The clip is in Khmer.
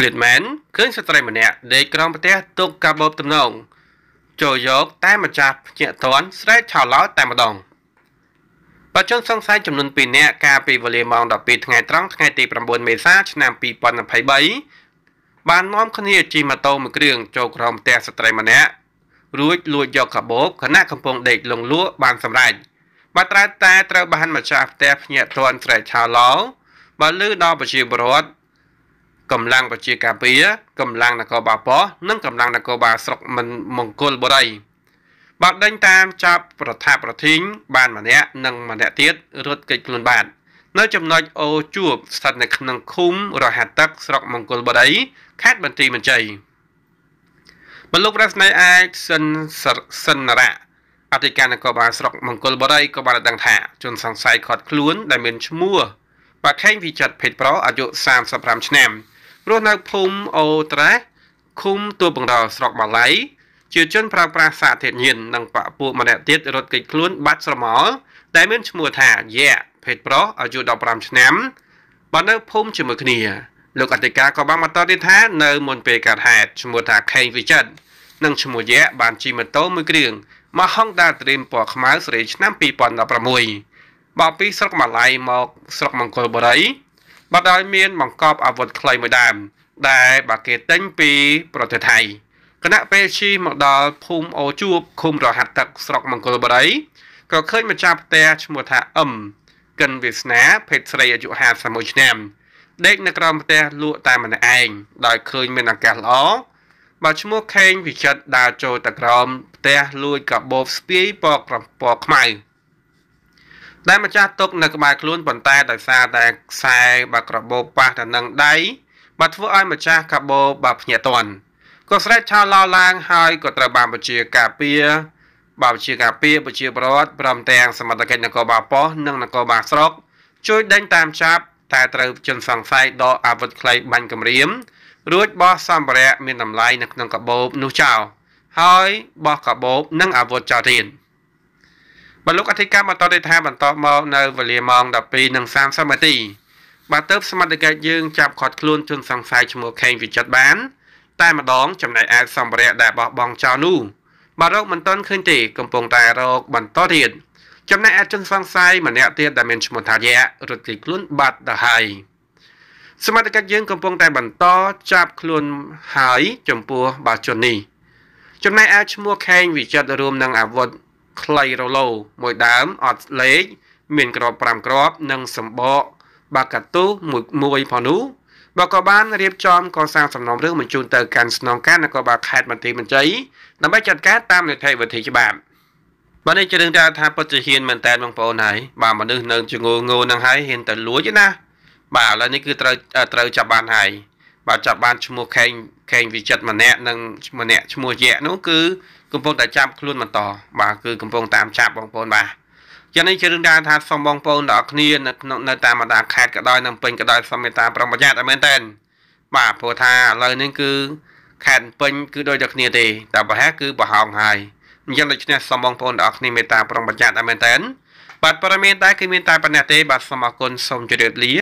ឃ្លាតមែនឃើញស្ត្រីម្នាក់ដេកក្រោមផ្ទះទុកកាបូបទំនងចូលយកតែម្ចាស់ភ្ញាក់តន់ស្រែកឆោឡោតែម្ដងបច្ចុប្បន្នសង្ស័យចំនួន2នាក់កាលពីវេលាម៉ោង12ថ្ងៃត្រង់ថ្ងៃទី9មេសា ឆ្នាំ2023បាននាំគ្នាជិះម៉ូតូមួយគ្រឿងចូលក្រោមផ្ទះស្ត្រីម្នាក់រួចលួចយកកាបូបខណៈកំពុងដេកលងលក់បានសម្រេចបើត្រាតែត្រូវបានម្ចាស់ផ្ទះភ្ញាក់តន់ស្រែកឆោឡោបើលឺដល់ប្រជាពលរដ្ឋកម្លាំងប្រជាការពារកម្លាំងនគរបាលប៉ោះនិងកម្លាំងនគរបាលស្រុកមិនមង្គលបុរីបាទដេញតាមចាប់ប្រថាប្រធីងបានម្នាក់និងម្នាក់ទៀតរត់គេចខ្លួនបាទនៅចំណុចអូជួបស្ថិតនៅក្នុងឃុំរហ័តទឹកស្រុក មង្គលបុរីខេត្តបន្ទាយមានជ័យបលោកប្រស្នៃអាចសិនសិនរៈអធិការនគរបាលស្រុកមង្គលបុរីក៏បានដឹងថាជនសង្ស័យខាត់ខ្លួនដែលមានឈ្មោះបាខេងវិចិត្រភេទប្រុសអាយុ35ឆ្នាំរស់នៅភូមិអូត្រេសឃុំទួលបង្រោស្រុកម៉ាឡៃជាជនប្រើប្រាស់សារធាតុញៀននិងបពពួកម្នាក់ទៀតរត់គេចខ្លួនបាត់ស្រមោលដែលមានឈ្មោះថាយ៉ាភេទប្រុសអាយុ15ឆ្នាំបាននៅភូមិជាមួយគ្នាលោកអធិការក៏បានបន្តទៀតថានៅមុនពេលកើតហេតុឈ្មោះថាខេងវិចិត្រនិងឈ្មោះយ៉ាបានជិះម៉ូតូមួយគ្រឿងមក Honda Dream ពណ៌ខ្មៅសេរីឆ្នាំ2016មកពីស្រុកម៉ាឡៃមកស្រុកមង្គលបុរីបាទដោយមានបង្កប់អាវុធខ្លីមួយដើម ដែលបាគេទិញពីប្រទេសថៃគណៈពេលឈីមកដល់ភូមិអូជួបឃុំរហាត់ទឹកស្រុកមង្គលបុរីក៏ឃើញម្ចាស់ផ្ទះឈ្មោះថាអឹមកិនវាសនាភេទស្រីអាយុ51ឆ្នាំដេកនៅក្រោមផ្ទះលក់តែម្នាក់ឯងដោយឃើញមានអាកាសល្អបើឈ្មោះខេងវិចិត្រដើរចូលទៅក្រោមផ្ទះលួចកាបូបស្ពាយពណ៌ក្រពណ៌ខ្មៅដែលម្ចាស់ទុកនៅក្បែរខ្លួនប៉ុន្តែដោយសារតែខ្សែបាក្របោប៉ះទៅនឹងដៃបាទធ្វើឲ្យម្ចាស់កាបូបាទភ្ញាក់ទាន់ក៏ស្រែកឆោឡោឡើងហើយក៏ត្រូវបានបញ្ជាការពារបាទបញ្ជាការពារបញ្ជាប្រវត្តិព្រមទាំងសមត្ថកិច្ចនគរបាលប៉ោះនិងនគរបាលស្រុកជួយដេញតាមចាប់តែត្រូវជនសង្ស័យដកអាវុធខ្លីបាញ់គម្រាមរួចបោះសម្ភារៈមានតម្លៃនៅក្នុងកាបូបនោះចោលហើយបោះកាបូបនិងអាវុធចោលទៀតបលោកអធិការបន្តទេថាបន្តមកនៅវេលាម៉ោង12:30នាទីបាទទៅសមត្ថកិច្ចយើងចាប់ឃាត់ខ្លួនជនសង្ស័យឈ្មោះខេងវិចិត្របាន តែម្ដងចំណែកឯសម្ភារៈដែលបោះបង់ចោលនោះបាទរកមិនទាន់ឃើញទេកំពុងតែរកបន្តទៀតចំណែកឯជនសង្ស័យម្នាក់ទៀតដែលមានឈ្មោះថាយៈរត់គេចខ្លួនបាត់ទៅហើយសមត្ថកិច្ចយើងកំពុងតែបន្តចាប់ខ្លួនហើយចំពោះបាជននេះចំណែកឯឈ្មោះខេងវិចិត្ររួមនឹងអាវុធខ្លីរលោមួយដើមអត់លេខមានក្រប5ក្របនិងសម្បកបាកាទូមួយមួយផងនោះបកក៏បានរៀបចំកសាងសំណុំរឿងបញ្ជូនទៅកាន់ស្នងការនគរបាលខេត្តបន្ទាយមានជ័យដើម្បីចាត់ការតាមនីតិវិធីច្បាប់បាននេះជារឿងដែលថាពុតជាហ៊ានមែនតើបងប្អូនហើយបាទមនុស្សនៅជាងងងនឹងហើយហ៊ានតែលួចណាបាទឥឡូវនេះគឺត្រូវត្រូវចាប់បានហើយបើចាប់បានឈ្មោះខេង ខេងវិចិត្រម្នាក់និងម្នាក់ឈ្មោះយៈនោះគឺកំពុងតែចាប់ខ្លួនបន្តបាទគឺកំពុងតាមចាប់បងប្អូនបាទចឹងនេះជារឿងដែលថាសូមបងប្អូនទាំងអស់គ្នានៅក្នុងនៅតាមបណ្ដាខេត្តក៏ដោយនិងពេញក៏ដោយសូមមេត្តាប្រុងប្រយ័ត្នឲ្យមែនតើបាទព្រោះថាឥឡូវនេះគឺខេត្តពេញគឺដូចតែគ្នាទេតែប្រហែលគឺប្រហោងហើយអញ្ចឹងដូច្នេះសូមបងប្អូនទាំងអស់គ្នាមេត្តាប្រុងប្រយ័ត្នឲ្យមែនតើបាទព័ត៌មានតែគឺមានតែប៉ុណ្ណេះទេ បាទសូមអរគុណសូមជម្រាបលា